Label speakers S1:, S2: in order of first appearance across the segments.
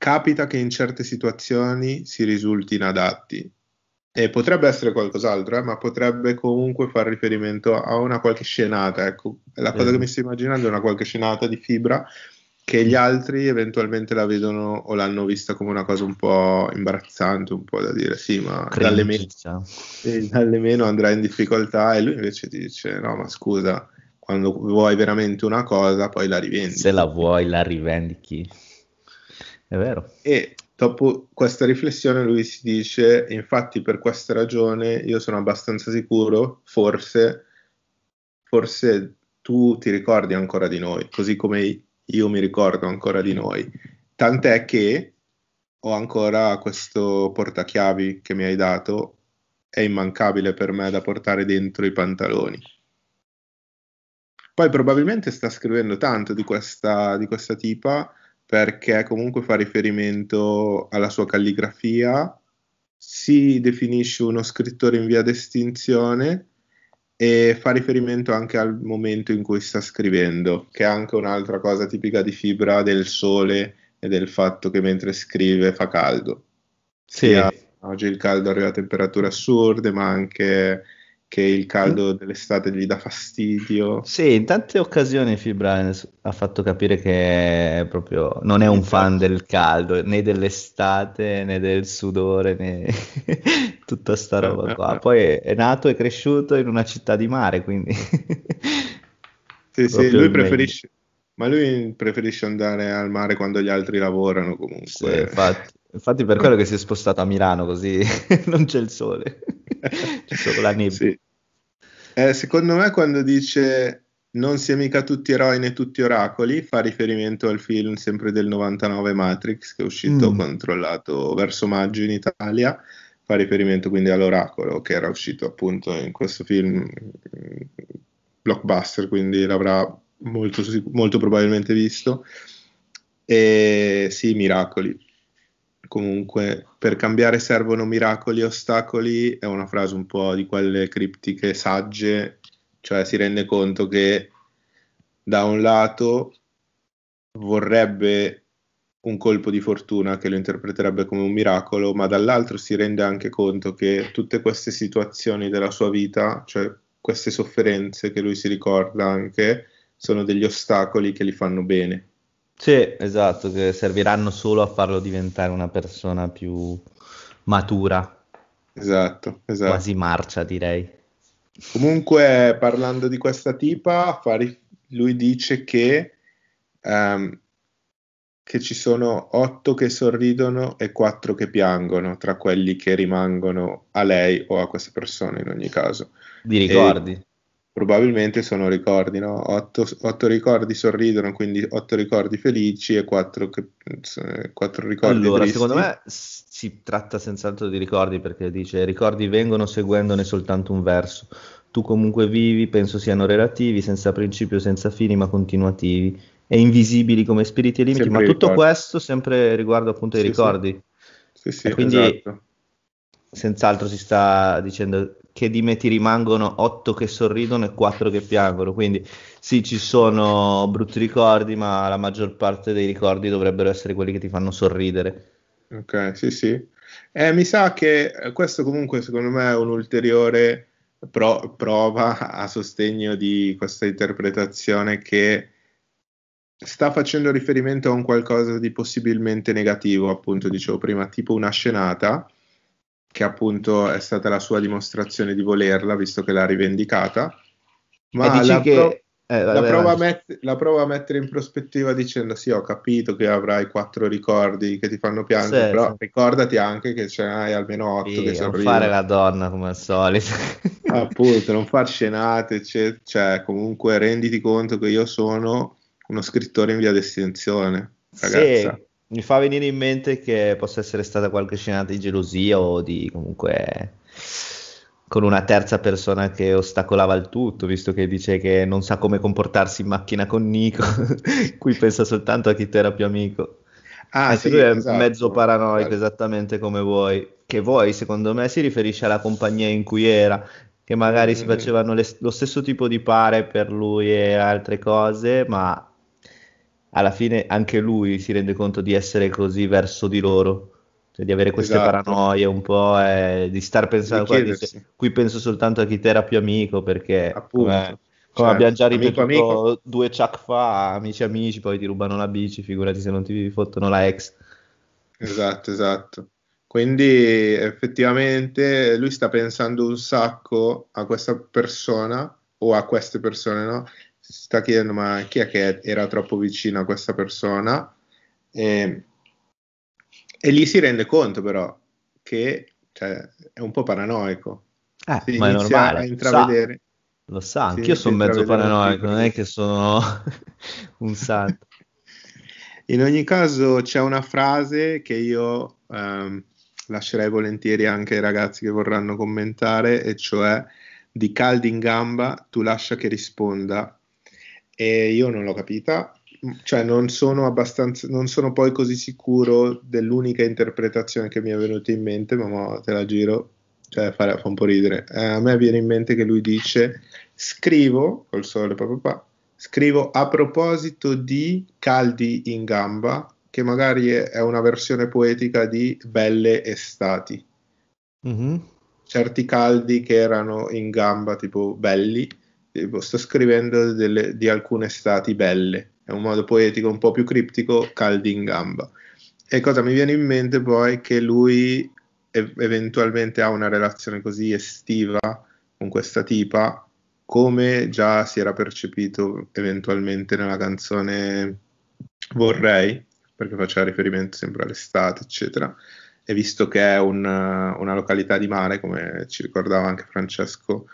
S1: capita che in certe situazioni si risulti inadatti. E potrebbe essere qualcos'altro, eh, ma potrebbe comunque far riferimento a una qualche scenata. Ecco, la cosa mm. che mi sto immaginando è una qualche scenata di fibra che gli altri eventualmente la vedono o l'hanno vista come una cosa un po' imbarazzante, un po' da dire sì, ma dalle meno, diciamo. eh, dalle meno andrà in difficoltà e lui invece ti dice no, ma scusa, quando vuoi veramente una cosa poi la rivendichi. Se la vuoi la rivendichi. È vero. E dopo questa riflessione lui si dice, infatti per questa ragione io sono abbastanza sicuro, forse, forse tu ti ricordi ancora di noi, così come io mi ricordo ancora di noi. Tant'è che ho ancora questo portachiavi che mi hai dato, è immancabile per me da portare dentro i pantaloni. Poi probabilmente sta scrivendo tanto di questa, di questa tipa perché comunque fa riferimento alla sua calligrafia, si definisce uno scrittore in via d'estinzione e fa riferimento anche al momento in cui sta scrivendo, che è anche un'altra cosa tipica di Fibra del sole e del fatto che mentre scrive fa caldo. Sì. Sia oggi il caldo arriva a temperature assurde, ma anche che il caldo mm. dell'estate gli dà fastidio. Sì, in tante
S2: occasioni Phil Bryan ha fatto capire che proprio non è un esatto. fan del caldo, né dell'estate, né del sudore, né tutta sta roba qua. Poi è nato e cresciuto in una città di mare, quindi... sì, sì, lui preferisce...
S1: Ma lui preferisce andare al mare quando gli altri lavorano comunque. Sì, infatti, infatti per quello che si è spostato a Milano così non c'è il sole.
S2: C'è solo la nebbia. Sì.
S1: Eh, secondo me quando dice non si è mica tutti eroi né tutti oracoli, fa riferimento al film sempre del 99 Matrix che è uscito mm. controllato verso maggio in Italia, fa riferimento quindi all'oracolo che era uscito appunto in questo film mm, blockbuster, quindi l'avrà molto, molto probabilmente visto. E sì, miracoli, comunque per cambiare servono miracoli e ostacoli è una frase un po' di quelle criptiche sagge, cioè si rende conto che da un lato vorrebbe un colpo di fortuna che lo interpreterebbe come un miracolo, ma dall'altro si rende anche conto che tutte queste situazioni della sua vita, cioè queste sofferenze che lui si ricorda anche, sono degli ostacoli che li fanno bene sì, esatto, che serviranno solo a
S2: farlo diventare una persona più matura. Esatto, esatto.
S1: Quasi marcia, direi. Comunque, parlando di questa tipa, lui dice che, um, che ci sono otto che sorridono e quattro che piangono tra quelli che rimangono a lei o a queste persone in ogni caso. Di ricordi? E probabilmente sono ricordi, no? otto, otto, ricordi sorridono, quindi otto ricordi felici e quattro, eh, quattro ricordi Allora, tristi. secondo me
S2: si tratta senz'altro di ricordi perché dice i ricordi vengono seguendone soltanto un verso. Tu comunque vivi, penso siano relativi, senza principio, senza fini, ma continuativi e invisibili come spiriti e limiti, sempre ma tutto ricordi. questo sempre riguardo appunto ai sì, ricordi. Sì, sì, sì quindi esatto. senz'altro si sta dicendo che di me ti rimangono 8 che sorridono e 4 che piangono. Quindi sì, ci sono brutti ricordi, ma la maggior parte dei ricordi dovrebbero essere quelli che ti fanno
S1: sorridere. Ok, sì, sì. Eh, mi sa che questo comunque secondo me è un'ulteriore pro- prova a sostegno di questa interpretazione che sta facendo riferimento a un qualcosa di possibilmente negativo, appunto dicevo prima, tipo una scenata che appunto è stata la sua dimostrazione di volerla, visto che l'ha rivendicata. Ma la, che... pro- eh, la, prova met- la, prova a mettere in prospettiva dicendo sì, ho capito che avrai quattro ricordi che ti fanno piangere, sì, però sì. ricordati anche che ce n'hai almeno otto sì, che sorridono. Non fare la
S2: donna come
S1: al solito. appunto, non far scenate, eccetera. Cioè, cioè comunque renditi conto che io sono uno scrittore in via d'estinzione, ragazza. Sì mi fa venire
S2: in mente che possa essere stata qualche scenata di gelosia o di comunque con una terza persona che ostacolava il tutto, visto che dice che non sa come comportarsi in macchina con Nico, qui pensa soltanto a chi tu era più amico.
S1: Ah, sì, lui è esatto.
S2: mezzo paranoico, esatto. esattamente come vuoi. Che vuoi, secondo me, si riferisce alla compagnia in cui era, che magari mm-hmm. si facevano le, lo stesso tipo di pare per lui e altre cose, ma alla fine anche lui si rende conto di essere così verso di loro, cioè di avere queste esatto. paranoie un po', eh, di star pensando, di qua, dice, qui penso soltanto a chi te era più amico, perché Appunto, come, cioè, come certo, abbiamo già ripetuto amico, amico. due chuck fa, amici amici, poi ti rubano la bici, figurati se non ti fottono la ex.
S1: Esatto, esatto. Quindi effettivamente lui sta pensando un sacco a questa persona o a queste persone, no? si sta chiedendo ma chi è che era troppo vicino a questa persona e, e lì si rende conto però che cioè, è un po' paranoico
S2: eh, si ma è normale a intravedere
S1: sa, lo sa, anch'io sono mezzo paranoico non è che sono un santo in ogni caso c'è una frase che io ehm, lascerei volentieri anche ai ragazzi che vorranno commentare e cioè di caldi in gamba tu lascia che risponda e io non l'ho capita, cioè non sono abbastanza, non sono poi così sicuro dell'unica interpretazione che mi è venuta in mente, ma mo te la giro, cioè fa, fa un po' ridere. Eh, a me viene in mente che lui dice scrivo, col sole papà, papà, scrivo a proposito di caldi in gamba, che magari è una versione poetica di belle estati. Mm-hmm. Certi caldi che erano in gamba, tipo belli, eh, boh, sto scrivendo delle, di alcune stati belle, è un modo poetico un po' più criptico, caldi in gamba. E cosa mi viene in mente poi? Boh, che lui e- eventualmente ha una relazione così estiva con questa tipa, come già si era percepito eventualmente nella canzone Vorrei, perché faceva riferimento sempre all'estate, eccetera. E visto che è un, una località di mare, come ci ricordava anche Francesco,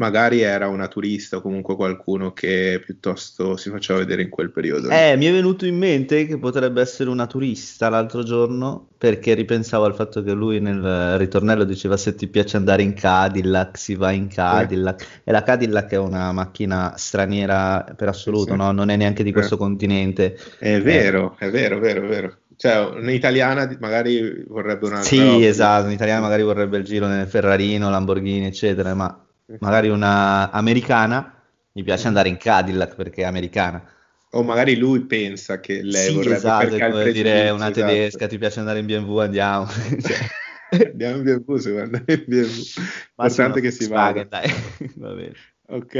S1: magari era una turista o comunque qualcuno che piuttosto si faceva vedere in quel periodo. Eh,
S2: mi è venuto in mente che potrebbe essere una turista l'altro giorno, perché ripensavo al fatto che lui nel ritornello diceva se ti piace andare in Cadillac, si va in Cadillac, eh. e la Cadillac è una macchina straniera per assoluto, sì. no? non è neanche di eh. questo eh. continente. È vero, eh. è vero, è
S1: vero, è vero. Cioè, un'italiana magari vorrebbe una... Sì, esatto,
S2: un'italiana magari vorrebbe il giro nel Ferrarino, Lamborghini, eccetera, ma magari una americana, mi piace andare in Cadillac perché è americana.
S1: O magari lui pensa che lei sì, vorrebbe esatto, perché dire una esatto. tedesca,
S2: ti piace andare in BMW, andiamo.
S1: cioè. andiamo in BMW, se vuoi andare in BMW. Importante che si vada. Dai. Va bene. Ok.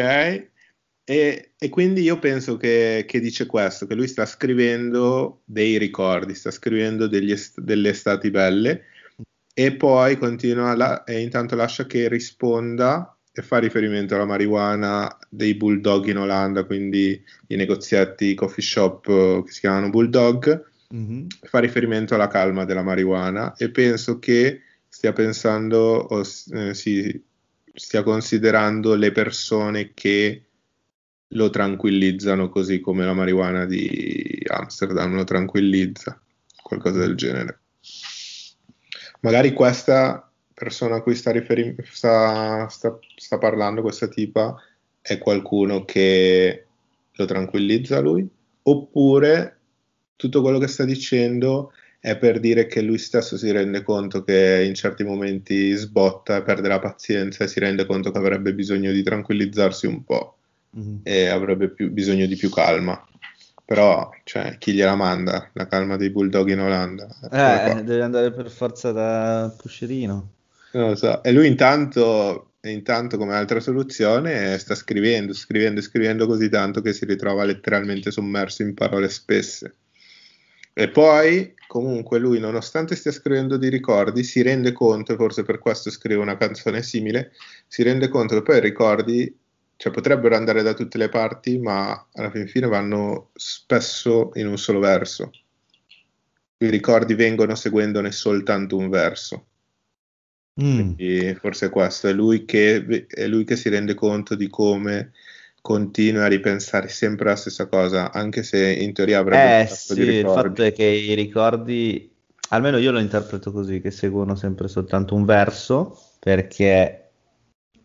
S1: E, e, quindi io penso che, che, dice questo, che lui sta scrivendo dei ricordi, sta scrivendo degli est- delle estati belle e poi continua la- e intanto lascia che risponda e fa riferimento alla marijuana dei bulldog in Olanda, quindi i negozietti i coffee shop eh, che si chiamano bulldog, mm-hmm. fa riferimento alla calma della marijuana e penso che stia pensando o eh, si stia considerando le persone che lo tranquillizzano così come la marijuana di Amsterdam lo tranquillizza, qualcosa del genere. Magari questa persona a cui sta, riferim- sta, sta, sta parlando questa tipa è qualcuno che lo tranquillizza lui, oppure tutto quello che sta dicendo è per dire che lui stesso si rende conto che in certi momenti sbotta e perde la pazienza e si rende conto che avrebbe bisogno di tranquillizzarsi un po' mm-hmm. e avrebbe più, bisogno di più calma. Però, cioè, chi gliela manda? La calma dei bulldog in Olanda.
S2: Eh, devi andare per forza da Puscerino.
S1: Non lo so. E lui intanto, intanto come altra soluzione, sta scrivendo, scrivendo, scrivendo così tanto che si ritrova letteralmente sommerso in parole spesse. E poi, comunque, lui, nonostante stia scrivendo di ricordi, si rende conto, e forse per questo scrive una canzone simile, si rende conto che poi i ricordi cioè, potrebbero andare da tutte le parti, ma alla fin fine vanno spesso in un solo verso. I ricordi vengono seguendone soltanto un verso. Mm. forse questo è lui, che, è lui che si rende conto di come continua a ripensare sempre la stessa cosa, anche se in teoria avrebbe eh, sì, il fatto
S2: è che i ricordi, almeno io lo interpreto così, che seguono sempre soltanto un verso, perché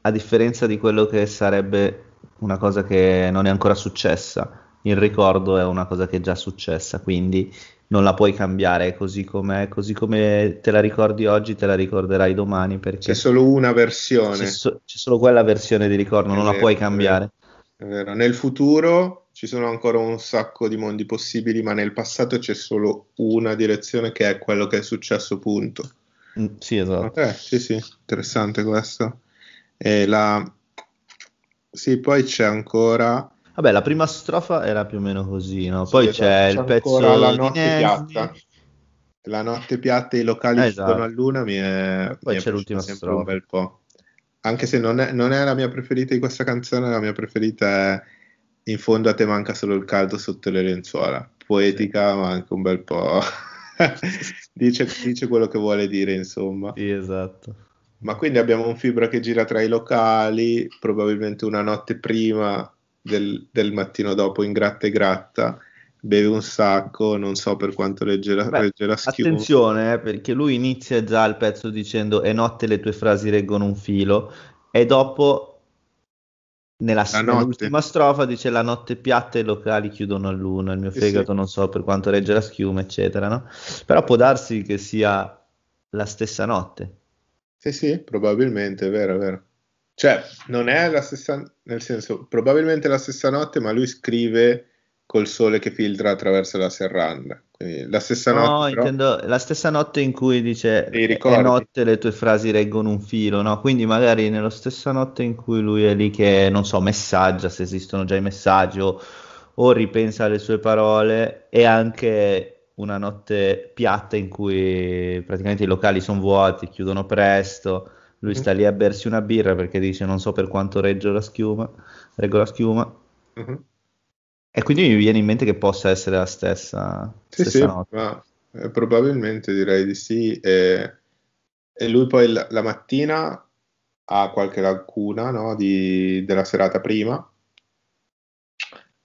S2: a differenza di quello che sarebbe una cosa che non è ancora successa, il ricordo è una cosa che è già successa, quindi non la puoi cambiare così com'è, così come te la ricordi oggi, te la ricorderai domani. Perché c'è solo una
S1: versione. C'è,
S2: so, c'è solo quella versione di ricordo, è non vero, la puoi cambiare. È vero.
S1: È vero. Nel futuro ci sono ancora un sacco di mondi possibili, ma nel passato c'è solo una direzione che è quello che è successo, punto. Mm, sì, esatto. Okay, sì, sì, interessante questo. E la... Sì, poi c'è ancora Vabbè, la
S2: prima strofa era più o meno così, no? Poi sì, esatto, c'è, c'è il pezzo la notte piatta.
S1: La notte piatta e i locali eh, esatto. a luna mi è Poi mi c'è è l'ultima strofa. Un bel po'. Anche se non è, non è, la mia preferita di questa canzone, la mia preferita è In fondo a te manca solo il caldo sotto le lenzuola. Poetica, sì. ma anche un bel po'. dice, dice quello che vuole dire, insomma. Sì, esatto. Ma quindi abbiamo un fibra che gira tra i locali, probabilmente una notte prima del, del mattino dopo in gratta e gratta beve un sacco, non so per quanto leggerà, Beh, leggerà schiuma.
S2: Attenzione, eh, perché lui inizia già il pezzo dicendo e notte le tue frasi reggono un filo e dopo nella, ultima strofa dice la notte piatta e i locali chiudono all'uno, il mio fegato sì. non so per quanto regge la schiuma, eccetera, no? Però può darsi che sia la stessa notte.
S1: Sì, sì, probabilmente, è vero, è vero. Cioè, non è la stessa, nel senso, probabilmente la stessa notte, ma lui scrive col sole che filtra attraverso la serranda. Quindi la stessa notte. No, però,
S2: intendo la stessa notte in cui dice la notte le tue frasi reggono un filo, no? Quindi magari nella stessa notte in cui lui è lì che, non so, messaggia, se esistono già i messaggi o, o ripensa alle sue parole e anche una notte piatta in cui praticamente i locali sono vuoti, chiudono presto lui mm. sta lì a bersi una birra perché dice non so per quanto reggio la schiuma, reggo la schiuma. Uh-huh. E quindi mi viene in mente che possa essere la stessa, sì, stessa sì,
S1: ma, eh, probabilmente direi di sì. E, e lui poi la, la, mattina ha qualche lacuna no, di, della serata prima.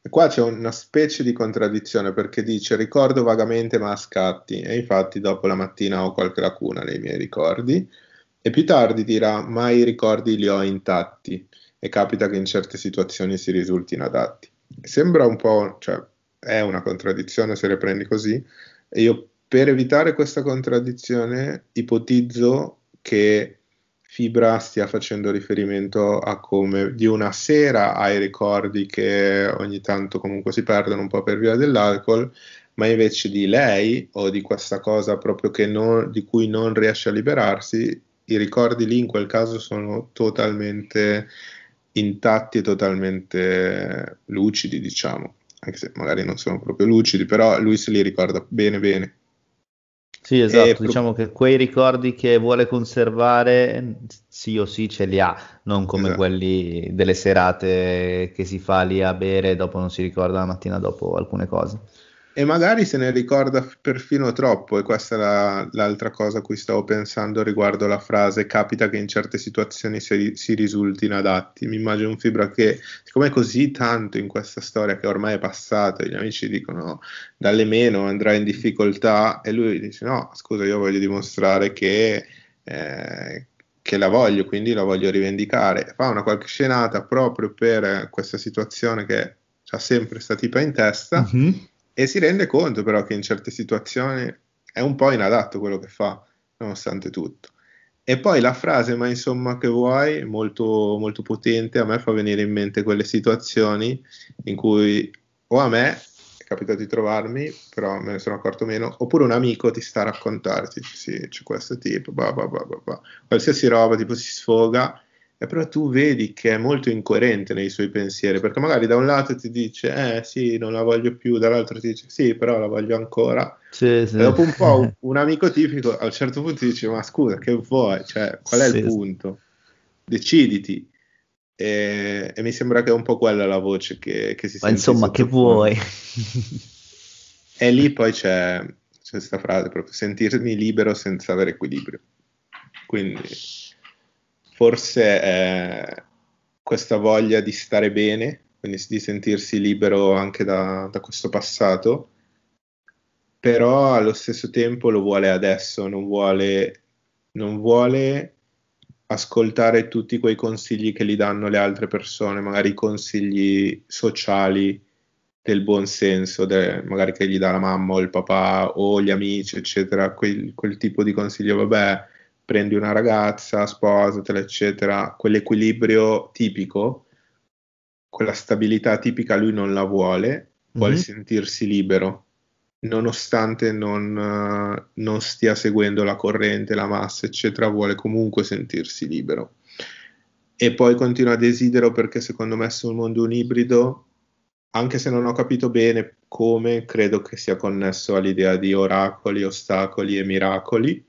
S1: E qua c'è una specie di contraddizione perché dice ricordo vagamente ma a scatti e infatti dopo la mattina ho qualche lacuna nei miei ricordi e più tardi dirà mai i ricordi li ho intatti e capita che in certe situazioni si risulti inadatti. Sembra un po', cioè è una contraddizione se le prendi così e io per evitare questa contraddizione ipotizzo che Fibra stia facendo riferimento a come di una sera ai ricordi che ogni tanto comunque si perdono un po' per via dell'alcol, ma invece di lei o di questa cosa proprio non, di cui non riesce a liberarsi, i ricordi lì in quel caso sono totalmente intatti e totalmente lucidi, diciamo, anche se magari non sono proprio lucidi, però lui se li ricorda bene bene.
S2: Sì, esatto, e... diciamo che quei ricordi che vuole conservare sì o sì ce li ha, non come esatto. quelli delle serate che si fa lì a bere e dopo non si ricorda la mattina dopo alcune cose.
S1: E magari se ne ricorda perfino troppo, e questa è la, l'altra cosa a cui stavo pensando riguardo la frase capita che in certe situazioni si, si risulti inadatti. Mi immagino un Fibra che, siccome è così tanto in questa storia che ormai è passata, gli amici dicono dalle meno andrà in difficoltà, e lui dice no, scusa, io voglio dimostrare che... Eh, che la voglio, quindi la voglio rivendicare. Fa una qualche scenata proprio per questa situazione che ha sempre sta tipa in testa. Mm-hmm e si rende conto però che in certe situazioni è un po' inadatto quello che fa, nonostante tutto. E poi la frase, ma insomma che vuoi, molto, molto potente, a me fa venire in mente quelle situazioni in cui o a me è capitato di trovarmi, però me ne sono accorto meno, oppure un amico ti sta a raccontarti, sì, c'è questo tipo, bah, bah, bah, bah, bah. qualsiasi roba, tipo si sfoga e però tu vedi che è molto incoerente nei suoi pensieri, perché magari da un lato ti dice eh sì, non la voglio più, dall'altro ti dice sì, però la voglio ancora.
S2: Sì, sì. E dopo un po' un,
S1: un, amico tipico a un certo punto ti dice ma scusa, che vuoi? Cioè, qual è sì. il punto? Deciditi. E, e, mi sembra che è un po' quella la voce che, che si sente. Ma insomma, che vuoi? e lì poi c'è questa frase proprio, sentirmi libero senza avere equilibrio. Quindi forse è eh, questa voglia di stare bene, quindi di sentirsi libero anche da, da questo passato, però allo stesso tempo lo vuole adesso, non vuole, non vuole ascoltare tutti quei consigli che gli danno le altre persone, magari i consigli sociali del buon senso, de, magari che gli dà la mamma o il papà o gli amici, eccetera, quel, quel tipo di consiglio, vabbè, prendi una ragazza, sposatela, eccetera, quell'equilibrio tipico, quella stabilità tipica lui non la vuole, vuole mm-hmm. sentirsi libero, nonostante non, eh, non stia seguendo la corrente, la massa, eccetera, vuole comunque sentirsi libero. E poi continua a desidero perché secondo me sul mondo un ibrido, anche se non ho capito bene come, credo che sia connesso all'idea di oracoli, ostacoli e miracoli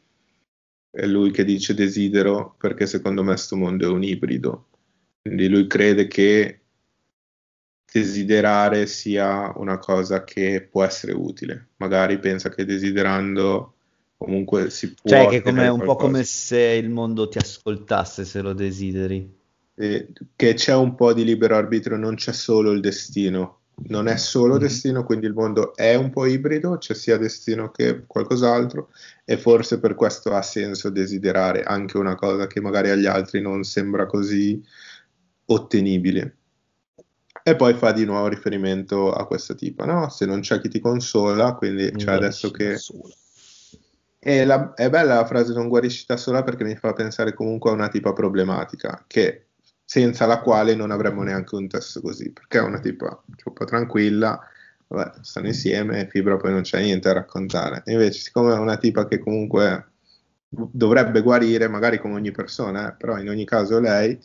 S1: è lui che dice desidero perché secondo me questo mondo è un ibrido. Quindi lui crede che desiderare sia una cosa che può essere utile. Magari pensa che desiderando comunque si può... Cioè che come, un po' come se il mondo ti ascoltasse se lo desideri. E che c'è un po' di libero arbitrio, non c'è solo il destino, non è solo mm-hmm. destino, quindi il mondo è un po' ibrido, c'è cioè sia destino che qualcos'altro e forse per questo ha senso desiderare anche una cosa che magari agli altri non sembra così ottenibile. E poi fa di nuovo riferimento a questo tipo, no? Se non c'è chi ti consola, quindi c'è cioè adesso che... E la, è bella la frase non guarisci da sola perché mi fa pensare comunque a una tipa problematica che senza la quale non avremmo neanche un test così, perché è una tipa un po' tranquilla, vabbè, stanno insieme, Fibra poi non c'è niente da raccontare. Invece, siccome è una tipa che comunque dovrebbe guarire, magari come ogni persona, eh, però in ogni caso lei,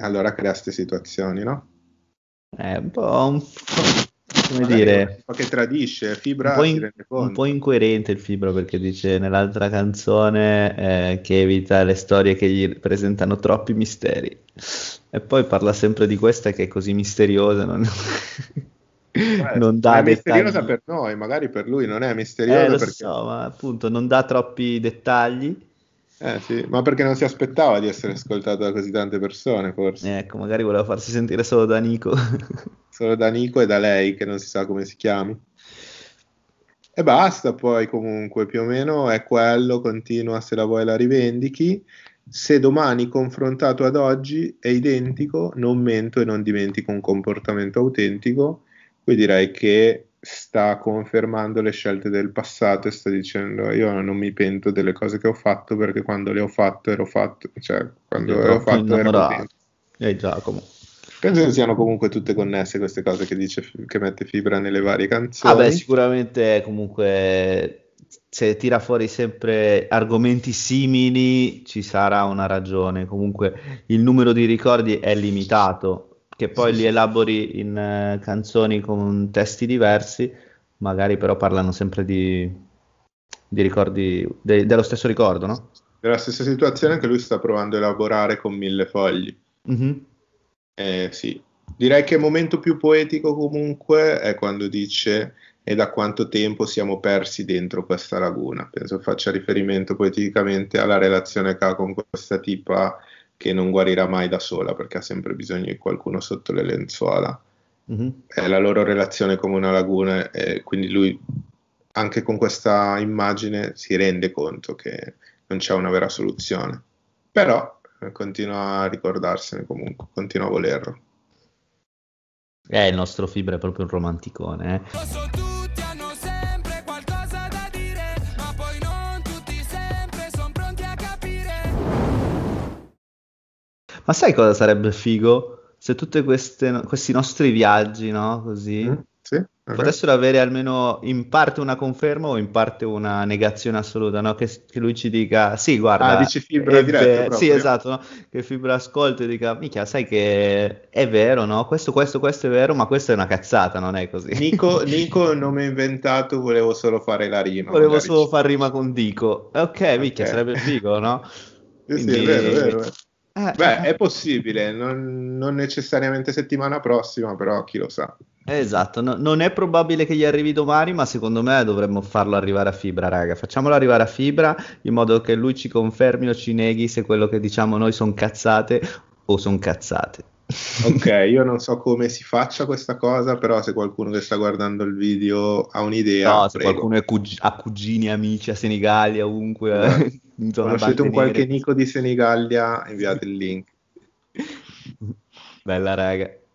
S1: allora crea queste situazioni, no? È un po' un, come Magari dire che tradisce Fibra un po, in,
S2: un po', incoerente il Fibra perché dice nell'altra canzone eh, che evita le storie che gli presentano troppi misteri e poi parla sempre di questa che è così misteriosa non... Beh, non dà è dettagli. misteriosa per
S1: noi, magari per lui non è misteriosa. Eh, perché... so, ma appunto non dà troppi dettagli. Eh sì, ma perché non si aspettava di essere ascoltato da così tante persone, forse. Ecco, magari voleva farsi sentire solo da Nico. solo da Nico e da lei, che non si sa come si chiami. E basta, poi comunque più o meno è quello, continua se la vuoi la rivendichi. Se domani confrontato ad oggi è identico, non mento e non dimentico un comportamento autentico, qui direi che sta confermando le scelte del passato e sta dicendo io non mi pento delle cose che ho fatto perché quando le ho fatto ero fatto, cioè quando ero fatto innamorato. ero contento. Eh, e Giacomo. Penso siano comunque tutte connesse queste cose che dice che mette fibra nelle varie canzoni. Vabbè, ah
S2: sicuramente comunque se tira fuori sempre argomenti simili ci sarà una ragione. Comunque il numero di ricordi è limitato, che poi li elabori in eh, canzoni con testi diversi, magari però parlano sempre di, di ricordi de- dello stesso ricordo, no?
S1: Della stessa situazione che lui sta provando a elaborare con mille fogli. Mm-hmm eh, sì, direi che il momento più poetico comunque è quando dice e da quanto tempo siamo persi dentro questa laguna. Penso faccia riferimento poeticamente alla relazione che ha con questa tipa che non guarirà mai da sola perché ha sempre bisogno di qualcuno sotto le lenzuola. Mm-hmm. È la loro relazione come una laguna e quindi lui anche con questa immagine si rende conto che non c'è una vera soluzione. Però continua a ricordarsene comunque, continua a volerlo. Eh, il nostro Fibra
S2: è proprio un romanticone. Eh. Ma sai cosa sarebbe figo? Se tutti questi nostri viaggi, no? Così, mm sì, potessero avere almeno in parte una conferma o in parte una negazione assoluta, no? che, che, lui ci dica, sì guarda, ah, dice fibra diretta, sì esatto, no? che fibra ascolta e dica, mica sai che è vero, no? questo, questo, questo è vero, ma questa è una cazzata, non è così. Nico,
S1: Nico nome inventato, volevo solo fare la rima. Volevo la solo fare rima con Dico, ok, okay. mica sarebbe figo, no? Quindi, sì, è vero, è vero. Eh, Beh, eh. è eh. possibile, non, non, necessariamente settimana prossima, però chi lo sa.
S2: Esatto, no, non è probabile che gli arrivi domani, ma secondo me dovremmo farlo arrivare a fibra, raga. Facciamolo arrivare a fibra in modo che lui ci confermi o ci neghi se quello che diciamo noi sono cazzate o sono cazzate
S1: ok, io non so come si faccia questa cosa, però se qualcuno che sta guardando il video ha un'idea. No, se prego. qualcuno cug- ha cugini, amici a Senigallia, ovunque. Eh, esatto. conoscete un qualche Nico di Senigallia, inviate il link.
S2: Bella raga.